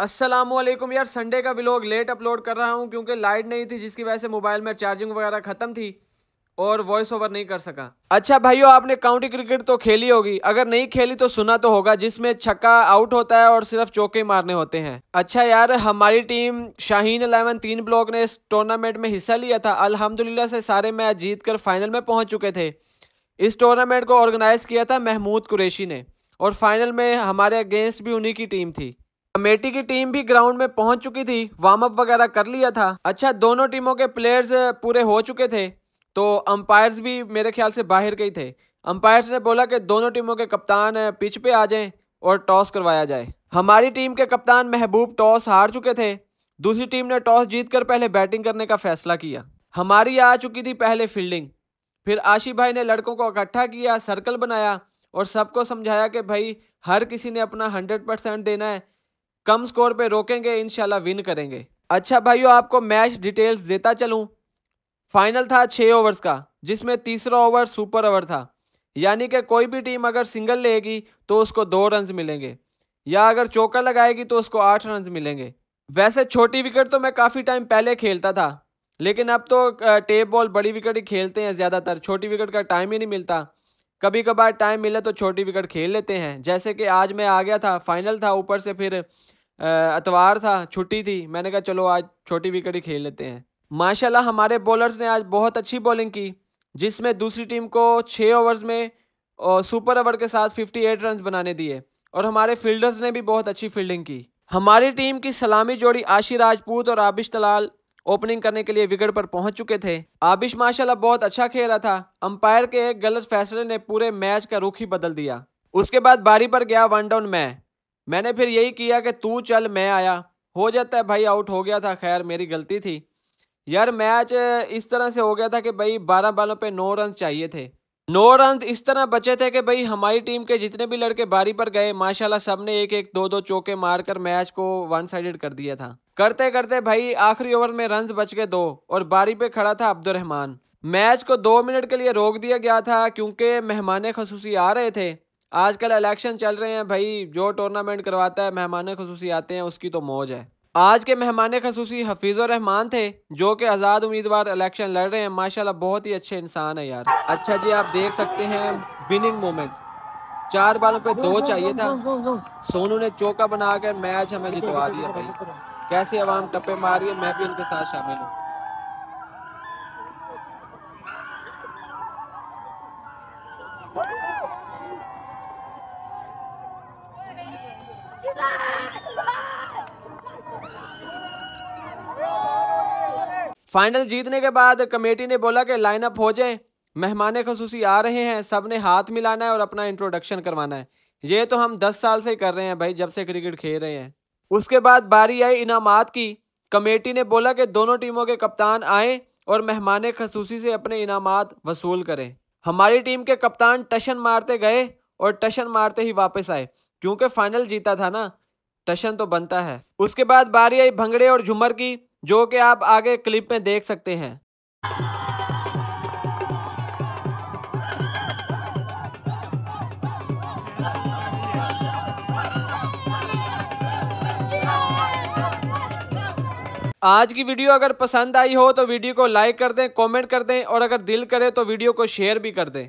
असलम यार संडे का blog late upload कर रहा हूँ क्योंकि लाइट नहीं थी जिसकी वजह से मोबाइल में चार्जिंग वगैरह ख़त्म थी और वॉइस ओवर नहीं कर सका अच्छा भाइयों आपने काउंटी क्रिकेट तो खेली होगी अगर नहीं खेली तो सुना तो होगा जिसमें छक्का आउट होता है और सिर्फ चौके मारने होते हैं अच्छा यार हमारी टीम शाहीन अलेवन तीन ब्लॉक ने इस टूर्नामेंट में हिस्सा लिया था अल्हम्दुलिल्लाह से सारे मैच जीत कर फाइनल में पहुँच चुके थे इस टूर्नामेंट को ऑर्गेनाइज किया था महमूद कुरेशी ने और फाइनल में हमारे अगेंस्ट भी उन्हीं की टीम थी कमेटी की टीम भी ग्राउंड में पहुंच चुकी थी वार्म अप वगैरह कर लिया था अच्छा दोनों टीमों के प्लेयर्स पूरे हो चुके थे तो अंपायर्स भी मेरे ख्याल से बाहर के ही थे अंपायर्स ने बोला कि दोनों टीमों के कप्तान पिच पे आ जाएं और टॉस करवाया जाए हमारी टीम के कप्तान महबूब टॉस हार चुके थे दूसरी टीम ने टॉस जीतकर पहले बैटिंग करने का फैसला किया हमारी आ चुकी थी पहले फील्डिंग फिर आशी भाई ने लड़कों को इकट्ठा किया सर्कल बनाया और सबको समझाया कि भाई हर किसी ने अपना हंड्रेड परसेंट देना है कम स्कोर पे रोकेंगे इन विन करेंगे अच्छा भाइयों आपको मैच डिटेल्स देता चलूँ फाइनल था छः ओवर्स का जिसमें तीसरा ओवर सुपर ओवर था यानी कि कोई भी टीम अगर सिंगल लेगी तो उसको दो रन मिलेंगे या अगर चौका लगाएगी तो उसको आठ रन मिलेंगे वैसे छोटी विकेट तो मैं काफ़ी टाइम पहले खेलता था लेकिन अब तो टेप बॉल बड़ी विकेट ही खेलते हैं ज़्यादातर छोटी विकेट का टाइम ही नहीं मिलता कभी कभार टाइम मिले तो छोटी विकेट खेल लेते हैं जैसे कि आज मैं आ गया था फाइनल था ऊपर से फिर अतवार था छुट्टी थी मैंने कहा चलो आज छोटी विकेट ही खेल लेते हैं माशाल्लाह हमारे बॉलर्स ने आज बहुत अच्छी बॉलिंग की जिसमें दूसरी टीम को छः ओवर्स में सुपर ओवर के साथ 58 रन बनाने दिए और हमारे फील्डर्स ने भी बहुत अच्छी फील्डिंग की हमारी टीम की सलामी जोड़ी आशी राजपूत और आबिश तलाल ओपनिंग करने के लिए विकेट पर पहुंच चुके थे आबिश माशाल्लाह बहुत अच्छा खेल रहा था अंपायर के एक गलत फैसले ने पूरे मैच का रुख ही बदल दिया उसके बाद बारी पर गया वन डाउन मैं मैंने फिर यही किया कि तू चल मैं आया हो जाता है भाई आउट हो गया था खैर मेरी गलती थी यार मैच इस तरह से हो गया था कि भाई बारह बालों पे नौ रन चाहिए थे नौ रन इस तरह बचे थे कि भाई हमारी टीम के जितने भी लड़के बारी पर गए माशाल्लाह सब ने एक एक दो दो चौके मारकर मैच को वन साइडेड कर दिया था करते करते भाई आखिरी ओवर में रन बच गए दो और बारी पे खड़ा था अब्दुलरहमान मैच को दो मिनट के लिए रोक दिया गया था क्योंकि मेहमान खसूसी आ रहे थे आजकल इलेक्शन चल रहे हैं भाई जो टूर्नामेंट करवाता है मेहमान खसूसी आते हैं उसकी तो मौज है आज के मेहमान खसूसी हफीज़ुर रहमान थे जो कि आज़ाद उम्मीदवार इलेक्शन लड़ रहे हैं माशाल्लाह बहुत ही अच्छे इंसान है यार अच्छा जी आप देख सकते हैं विनिंग मोमेंट चार बालों पे दो चाहिए था सोनू ने चौका बनाकर मैच हमें जितवा दिया भाई कैसे आवाम टप्पे मारिए मैं भी उनके साथ शामिल हूँ फाइनल जीतने के बाद कमेटी ने बोला कि लाइनअप हो जाए मेहमान खसूसी आ रहे हैं सब ने हाथ मिलाना है और अपना इंट्रोडक्शन करवाना है ये तो हम दस साल से कर रहे हैं भाई जब से क्रिकेट खेल रहे हैं उसके बाद बारी आई इनामात की कमेटी ने बोला कि दोनों टीमों के कप्तान आएँ और मेहमान खसूसी से अपने इनामात वसूल करें हमारी टीम के कप्तान टशन मारते गए और टशन मारते ही वापस आए क्योंकि फाइनल जीता था ना टशन तो बनता है उसके बाद बारी आई भंगड़े और झूमर की जो कि आप आगे क्लिप में देख सकते हैं आज की वीडियो अगर पसंद आई हो तो वीडियो को लाइक कर दें कमेंट कर दें और अगर दिल करे तो वीडियो को शेयर भी कर दें